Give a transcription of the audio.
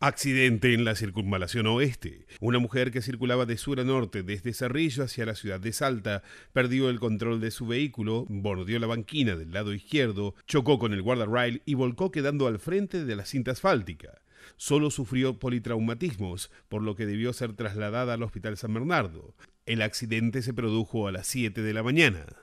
Accidente en la circunvalación oeste. Una mujer que circulaba de sur a norte desde Cerrillo hacia la ciudad de Salta perdió el control de su vehículo, bordeó la banquina del lado izquierdo, chocó con el guardarrail y volcó quedando al frente de la cinta asfáltica. Solo sufrió politraumatismos, por lo que debió ser trasladada al Hospital San Bernardo. El accidente se produjo a las 7 de la mañana.